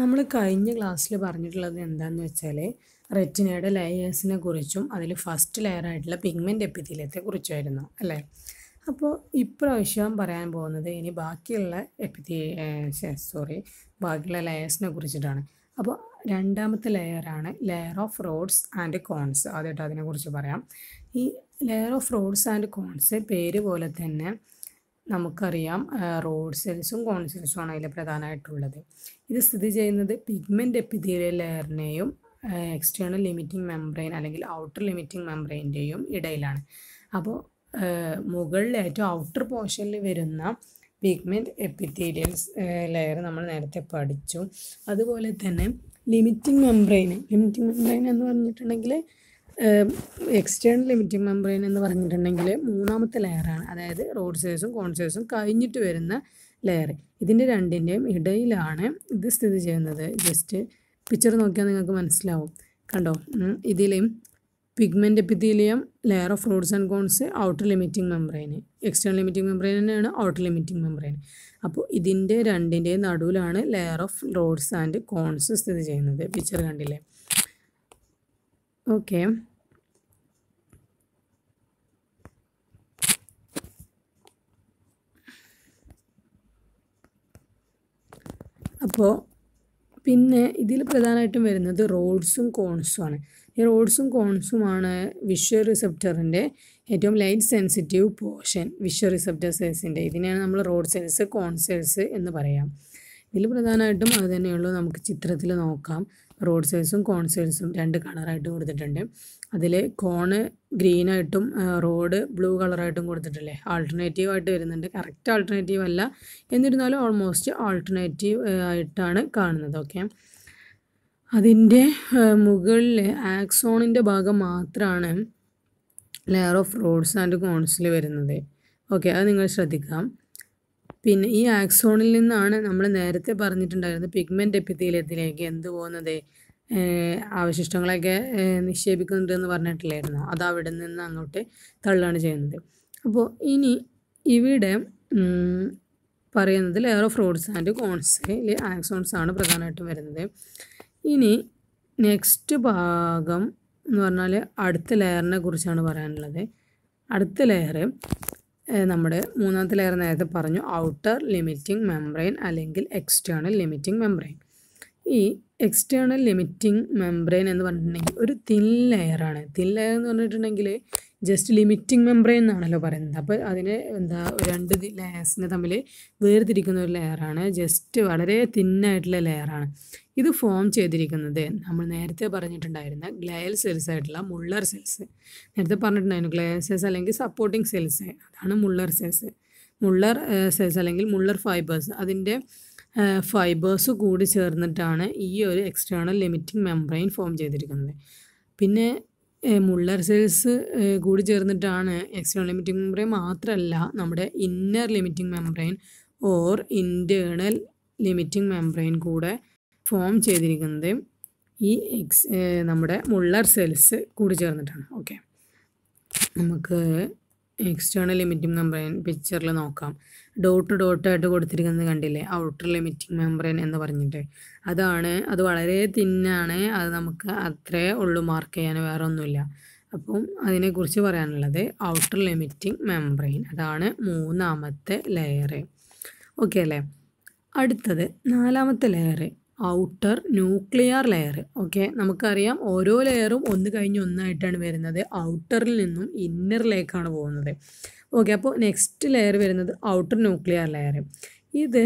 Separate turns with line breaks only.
നമ്മൾ കഴിഞ്ഞ ക്ലാസ്സിൽ പറഞ്ഞിട്ടുള്ളത് എന്താണെന്ന് വെച്ചാൽ റെറ്റിനയുടെ ലെയേഴ്സിനെ കുറിച്ചും അതിൽ ഫസ്റ്റ് ലെയർ ആയിട്ടുള്ള പിഗ്മെൻറ്റ് എപ്പിത്തീലിയത്തെ കുറിച്ചായിരുന്നു അല്ലേ അപ്പോൾ ഇപ്രാവശ്യം പറയാൻ പോകുന്നത് ഇനി ബാക്കിയുള്ള എപ്പിത്തി സോറി ബാക്കിയുള്ള ലെയേഴ്സിനെ കുറിച്ചിട്ടാണ് അപ്പോൾ രണ്ടാമത്തെ ലെയറാണ് layer of rods and cones ആദ്യമായിട്ട് അതിനെക്കുറിച്ച് പറയാം ഈ layer of rods and cones പേര് പോലെ തന്നെ നമുക്കറിയാം റോഡ് സെൽസും സെൽസും ആണ് അതിൽ പ്രധാനമായിട്ടുള്ളത് ഇത് സ്ഥിതി ചെയ്യുന്നത് പിഗ്മെൻറ്റ് എപ്പിതീലിയൽ ലെയറിനെയും എക്സ്റ്റേണൽ ലിമിറ്റിംഗ് മെംബ്രെയിൻ അല്ലെങ്കിൽ ഔട്ടർ ലിമിറ്റിംഗ് മെംബ്രെയിൻ്റെയും ഇടയിലാണ് അപ്പോൾ മുകളിൽ ഏറ്റവും ഔട്ടർ പോർഷനിൽ വരുന്ന പിഗ്മെൻറ്റ് എപ്പിത്തീരിയൽസ് ലെയർ നമ്മൾ നേരത്തെ പഠിച്ചു അതുപോലെ തന്നെ ലിമിറ്റിംഗ് മെംബ്രെയിൻ ലിമിറ്റിംഗ് മെംബ്രെയിൻ എന്ന് പറഞ്ഞിട്ടുണ്ടെങ്കിൽ എക്സ്റ്റേണൽ ലിമിറ്റിംഗ് മെമ്പറൈൻ എന്ന് പറഞ്ഞിട്ടുണ്ടെങ്കിൽ മൂന്നാമത്തെ ലെയറാണ് അതായത് റോഡ് സേഴ്സും കോൺസേഴ്സും കഴിഞ്ഞിട്ട് വരുന്ന ലെയർ ഇതിൻ്റെ രണ്ടിൻ്റെയും ഇടയിലാണ് ഇത് സ്ഥിതി ചെയ്യുന്നത് ജസ്റ്റ് പിക്ചർ നോക്കിയാൽ നിങ്ങൾക്ക് മനസ്സിലാവും കണ്ടോ ഇതിൽ pigment epithelium layer of rods and cones outer limiting membrane external limiting membrane തന്നെയാണ് ഔട്ടർ ലിമിറ്റിംഗ് മെമ്പറൈൻ അപ്പോൾ ഇതിൻ്റെ രണ്ടിൻ്റെയും നടുവിലാണ് layer of rods and cones സ്ഥിതി ചെയ്യുന്നത് പിക്ചർ കണ്ടില്ലേ ഓക്കെ അപ്പോൾ പിന്നെ ഇതിൽ പ്രധാനമായിട്ടും വരുന്നത് റോഡ്സും കോൺസും ആണ് ഈ റോഡ്സും കോൺസുമാണ് വിഷ്വൽ റിസെപ്റ്ററിൻ്റെ ഏറ്റവും light sensitive portion visual receptor സെൽസിൻ്റെ ഇതിനെയാണ് നമ്മൾ റോഡ് സെൽസ് കോൺ സെൽസ് എന്ന് പറയാം ഇതിൽ പ്രധാനമായിട്ടും അത് തന്നെയുള്ളൂ നമുക്ക് ചിത്രത്തിൽ നോക്കാം റോഡ് സൈസും കോൺ സൈസും രണ്ട് കളറായിട്ട് കൊടുത്തിട്ടുണ്ട് അതിൽ കോണ് ഗ്രീനായിട്ടും റോഡ് ബ്ലൂ കളറായിട്ടും കൊടുത്തിട്ടില്ലേ ആൾട്ടർനേറ്റീവ് ആയിട്ട് വരുന്നുണ്ട് കറക്റ്റ് ആൾട്ടർനേറ്റീവ് അല്ല എന്നിരുന്നാലും ഓൾമോസ്റ്റ് ആൾട്ടർനേറ്റീവ് ആയിട്ടാണ് കാണുന്നത് ഓക്കെ അതിൻ്റെ മുകളിൽ ആക്സോണിൻ്റെ ഭാഗം മാത്രമാണ് ലെയർ ഓഫ് റോഡ്സ് ആൻഡ് കോൺസിൽ വരുന്നത് ഓക്കെ അത് നിങ്ങൾ ശ്രദ്ധിക്കാം പിന്നെ ഈ ആക്സോണിൽ നിന്നാണ് നമ്മൾ നേരത്തെ പറഞ്ഞിട്ടുണ്ടായിരുന്നത് പിഗ്മെൻറ്റ് എപ്പിത്തീലിയത്തിലേക്ക് എന്ത് പോകുന്നത് അവശിഷ്ടങ്ങളൊക്കെ നിക്ഷേപിക്കുന്നുണ്ട് എന്ന് പറഞ്ഞിട്ടില്ലായിരുന്നു അത് അവിടെ നിന്ന് അങ്ങോട്ട് തള്ളുകയാണ് ചെയ്യുന്നത് അപ്പോൾ ഇനി ഇവിടെ പറയുന്നത് layer of rods and cones axons ആണ് പ്രധാനമായിട്ടും വരുന്നത് ഇനി നെക്സ്റ്റ് ഭാഗം എന്ന് പറഞ്ഞാൽ അടുത്ത ലെയറിനെ കുറിച്ചാണ് പറയാനുള്ളത് അടുത്ത ലെയർ നമ്മുടെ മൂന്നാമത്തെ ലെയർ നേരത്തെ പറഞ്ഞു ഔട്ടർ ലിമിറ്റിംഗ് മെംബ്രെയിൻ അല്ലെങ്കിൽ എക്സ്റ്റേണൽ ലിമിറ്റിംഗ് മെംബ്രെയിൻ ഈ എക്സ്റ്റേണൽ ലിമിറ്റിംഗ് മെംബ്രെയിൻ എന്ന് പറഞ്ഞിട്ടുണ്ടെങ്കിൽ ഒരു തിൻ ലെയറാണ് തിൻ ലെയർ എന്ന് പറഞ്ഞിട്ടുണ്ടെങ്കിൽ ജസ്റ്റ് ലിമിറ്റിംഗ് മെംബ്രെയിൻ എന്നാണല്ലോ പറയുന്നത് അപ്പോൾ അതിന് എന്താ രണ്ട് ലെയേഴ്സിനെ തമ്മിൽ വേർതിരിക്കുന്ന ഒരു ലെയറാണ് ജസ്റ്റ് വളരെ തിന്നായിട്ടുള്ള ലെയറാണ് ഇത് ഫോം ചെയ്തിരിക്കുന്നത് നമ്മൾ നേരത്തെ പറഞ്ഞിട്ടുണ്ടായിരുന്ന ഗ്ലയൽ സെൽസ് ആയിട്ടുള്ള മുള്ളർ സെൽസ് നേരത്തെ പറഞ്ഞിട്ടുണ്ടായിരുന്നു ഗ്ലയൽ സെൽസ് അല്ലെങ്കിൽ സപ്പോർട്ടിംഗ് സെൽസ് അതാണ് മുള്ളർ സെൽസ് മുള്ളർ സെൽസ് അല്ലെങ്കിൽ മുള്ളർ ഫൈബേഴ്സ് അതിൻ്റെ ഫൈബേഴ്സ് കൂടി ചേർന്നിട്ടാണ് ഈ ഒരു എക്സ്റ്റേണൽ ലിമിറ്റിംഗ് മെംബ്രെയിൻ ഫോം ചെയ്തിരിക്കുന്നത് പിന്നെ മുള്ളർ സെൽസ് കൂടി ചേർന്നിട്ടാണ് എക്സ്റ്റേണൽ ലിമിറ്റിംഗ് മെമ്പറൈൻ മാത്രമല്ല നമ്മുടെ inner limiting membrane or internal limiting membrane കൂടെ ഫോം ചെയ്തിരിക്കുന്നത് ഈ എക്സ് നമ്മുടെ മുള്ളർ സെൽസ് കൂടി ചേർന്നിട്ടാണ് ഓക്കെ നമുക്ക് എക്സ്റ്റേണൽ ലിമിറ്റിംഗ് മെമ്പ്രൈൻ പിക്ചറിൽ നോക്കാം ഡോട്ട് ഡോട്ടായിട്ട് കൊടുത്തിരിക്കുന്നത് കണ്ടില്ലേ ഔട്ടർ ലിമിറ്റിംഗ് മെമ്പ്രൈൻ എന്ന് പറഞ്ഞിട്ട് അതാണ് അത് വളരെ തിന്നാണ് അത് നമുക്ക് അത്രേ ഉള്ളൂ മാർക്ക് ചെയ്യാൻ വേറെ ഒന്നുമില്ല അപ്പം അതിനെക്കുറിച്ച് പറയാനുള്ളത് ഔട്ടർ ലിമിറ്റിംഗ് മെമ്പ്രൈൻ അതാണ് മൂന്നാമത്തെ ലെയർ ഓക്കെ അല്ലേ അടുത്തത് നാലാമത്തെ layer outer nuclear layer okay നമുക്കറിയാം ഓരോ ലെയറും ഒന്ന് കഴിഞ്ഞ് ഒന്നായിട്ടാണ് വരുന്നത് ഔട്ടറിൽ നിന്നും ഇന്നറിലേക്കാണ് പോകുന്നത് ഓക്കെ അപ്പോൾ നെക്സ്റ്റ് ലെയർ വരുന്നത് ഔട്ടർ ന്യൂക്ലിയർ ലെയർ ഇത്